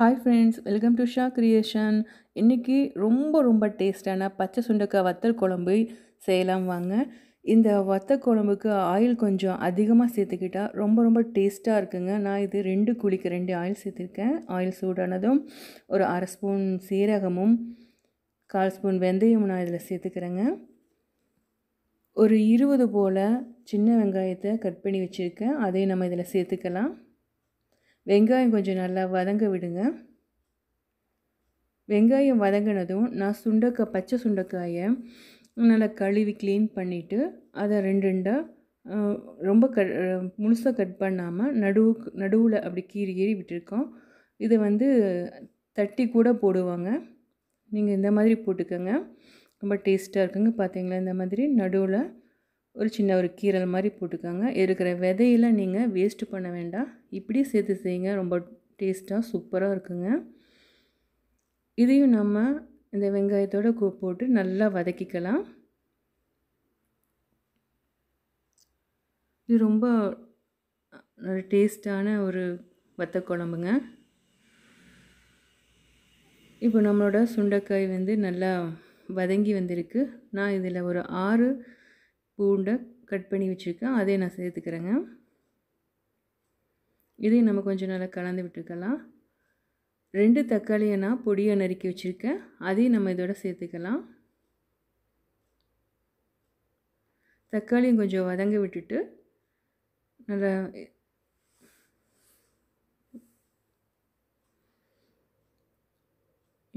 hi friends welcome to Sha creation இன்றைக்கி ரொம்ப ரொம்ப டேஸ்டான பச்சை சுண்டக்காய் வத்தல் குழம்பு செய்யலாம் வாங்க இந்த வத்த குழம்புக்கு ஆயில் கொஞ்சம் அதிகமாக சேர்த்துக்கிட்டால் ரொம்ப ரொம்ப டேஸ்ட்டாக இருக்குங்க நான் இது ரெண்டு குழிக்கு ரெண்டு ஆயில் சேர்த்துருக்கேன் ஆயில் சூடானதும் ஒரு அரை ஸ்பூன் சீரகமும் கால் ஸ்பூன் வெந்தயமும் நான் இதில் சேர்த்துக்கிறேங்க ஒரு இருபது போல் சின்ன வெங்காயத்தை கட் பண்ணி வச்சுருக்கேன் அதையும் நம்ம இதில் சேர்த்துக்கலாம் வெங்காயம் கொஞ்சம் நல்லா வதங்க விடுங்க வெங்காயம் வதங்கினதும் நான் சுண்டக்காய் பச்சை சுண்டக்காயை நல்லா கழுவி க்ளீன் பண்ணிவிட்டு அதை ரெண்டு ரெண்டாக ரொம்ப க முழுசாக கட் பண்ணாமல் நடுவு நடுவில் அப்படி கீறி கீறி விட்டுருக்கோம் இதை வந்து தட்டி கூட போடுவாங்க நீங்கள் இந்த மாதிரி போட்டுக்கோங்க ரொம்ப டேஸ்ட்டாக இருக்குங்க பார்த்தீங்களா இந்த மாதிரி நடுவில் ஒரு சின்ன ஒரு கீரல் மாதிரி போட்டுக்கோங்க இருக்கிற விதையில நீங்கள் வேஸ்ட்டு பண்ண வேண்டாம் இப்படி சேர்த்து செய்யுங்க ரொம்ப டேஸ்ட்டாக சூப்பராக இருக்குங்க இதையும் நம்ம இந்த வெங்காயத்தோடு போட்டு நல்லா வதக்கிக்கலாம் இது ரொம்ப டேஸ்டான ஒரு வத்த குழம்புங்க இப்போ நம்மளோட சுண்டைக்காய் வந்து நல்லா வதங்கி வந்திருக்கு நான் இதில் ஒரு ஆறு பூண்டை கட் பண்ணி வச்சுருக்கேன் அதே நான் சேர்த்துக்கிறேங்க இதையும் நம்ம கொஞ்சம் நல்லா கலந்து விட்டுருக்கலாம் ரெண்டு தக்காளியை நான் பொடியை நறுக்கி வச்சுருக்கேன் அதையும் நம்ம இதோட சேர்த்துக்கலாம் தக்காளியும் கொஞ்சம் வதங்க விட்டுட்டு நல்லா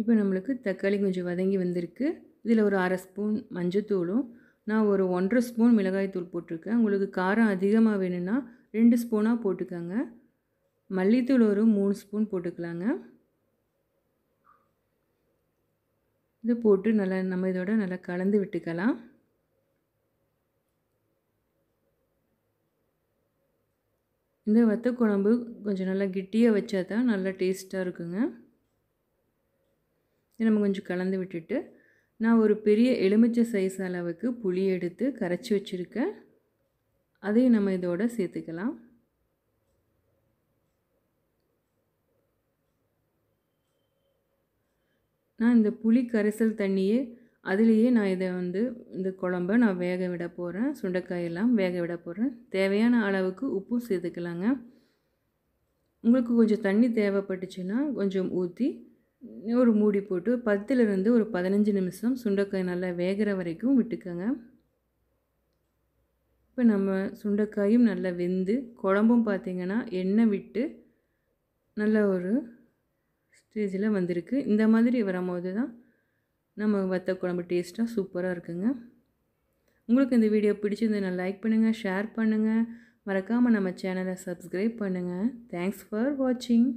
இப்போ நம்மளுக்கு தக்காளி கொஞ்சம் வதங்கி வந்திருக்கு இதில் ஒரு அரை ஸ்பூன் மஞ்சத்தூளும் நான் ஒரு ஒன்றரை ஸ்பூன் மிளகாய்த்தூள் போட்டிருக்கேன் உங்களுக்கு காரம் அதிகமாக வேணும்னா ரெண்டு ஸ்பூனாக போட்டுக்கோங்க மல்லித்தூள் ஒரு மூணு ஸ்பூன் போட்டுக்கலாங்க இது போட்டு நல்லா நம்ம இதோட நல்லா கலந்து விட்டுக்கலாம் இந்த வத்த குழம்பு கொஞ்சம் நல்லா கிட்டியாக வச்சா தான் நல்லா டேஸ்ட்டாக இருக்குங்க நம்ம கொஞ்சம் கலந்து விட்டுட்டு நான் ஒரு பெரிய எலுமிச்சை சைஸ் அளவுக்கு புளி எடுத்து கரைச்சி வச்சுருக்கேன் அதையும் நம்ம இதோட சேர்த்துக்கலாம் நான் இந்த புளி கரைசல் தண்ணியே அதுலேயே நான் இதை வந்து இந்த குழம்ப நான் வேக விட போகிறேன் சுண்டைக்காயெல்லாம் வேக விட போகிறேன் தேவையான அளவுக்கு உப்பும் சேர்த்துக்கலாங்க உங்களுக்கு கொஞ்சம் தண்ணி தேவைப்பட்டுச்சுன்னா கொஞ்சம் ஊற்றி ஒரு மூடி போட்டு பத்துலேருந்து ஒரு பதினஞ்சு நிமிஷம் சுண்டைக்காய் நல்லா வேகிற வரைக்கும் விட்டுக்கோங்க இப்போ நம்ம சுண்டைக்காயும் நல்லா வெந்து குழம்பும் பார்த்திங்கன்னா எண்ணெய் விட்டு நல்ல ஒரு ஸ்டேஜில் வந்திருக்கு இந்த மாதிரி வரும்போது தான் நம்ம வத்த குழம்பு டேஸ்ட்டாக சூப்பராக இருக்குங்க உங்களுக்கு இந்த வீடியோ பிடிச்சிருந்ததுன்னா லைக் பண்ணுங்கள் ஷேர் பண்ணுங்கள் மறக்காமல் நம்ம சேனலை சப்ஸ்கிரைப் பண்ணுங்கள் தேங்க்ஸ் ஃபார் வாட்சிங்